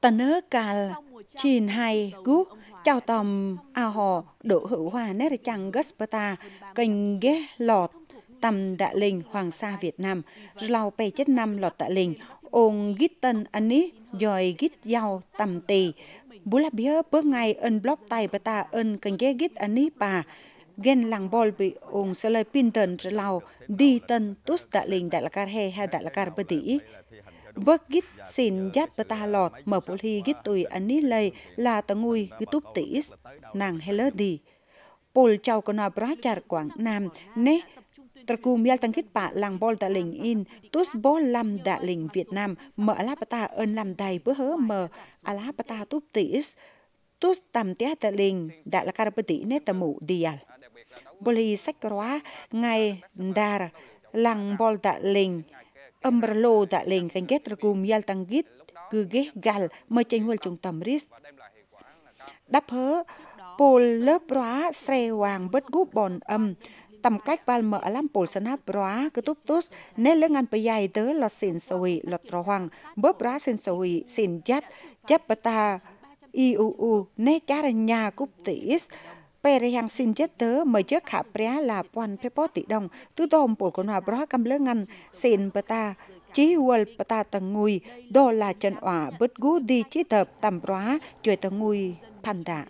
ta nớ cà chín hai gú chào tòm a hò Đỗ hữu hòa nét chăng gaspata kênh ghé lọt tầm đạ linh hoàng sa Việt Nam lau Pe chết năm lọt tạ linh ôn gít tân anh ý Dòi gít giàu tầm tì bú là Biết bước ngay ơn block tay bà ta ơn kênh ghé gít anh ý bà Ghen lang bol bị Ông Sơ ung Pin pinten lau đi tân Tút tạ linh đại Lạc car he hay đại Lạc car bờ Bergit xin dắt bata lọt mở bộ ly gít tùy anh ní lây là tầng ngùi ghi túp tỷ ít, nàng hê lơ đi. Bồn chào con nà bá chạc Quảng Nam, nế Trakum yal tăng khít bạ làng bol tạ lình in, tus bol lam đạ lình Việt Nam, mở lá alapata ơn làm đầy bữa hớ mở à lá alapata túp tỷ ít, tus tam tía tạ lình đạ là carapati nế tà mụ đi Boli sách quá ngay dar làng bol tạ lình ëmbrelo ta leng sengket rkum yal tangit cứ ghé gal mới tranh huol trung tâm ris đáp hớ pol lớp róa xe hoàng bớt gúp bòn âm tầm cách bal mở làm pol sân hấp róa cứ túp tốt nên lưng ăn bây giờ tớ lọt xin sôi lọt rõ hoàng bớt róa xin sôi xin dắt chấp bà ta iuu nè chả là nhà cúp tỷ bè rì hàng xin chết tớ mời chết khả bé là quan phép bó tỷ đồng tu tôm bổ con hòa bó cầm lỡ ngăn xin bà ta chí huol ta tầng ngùi đô là chân ỏa bất gú đi chí tập tầm bó chuột tầng ngùi panda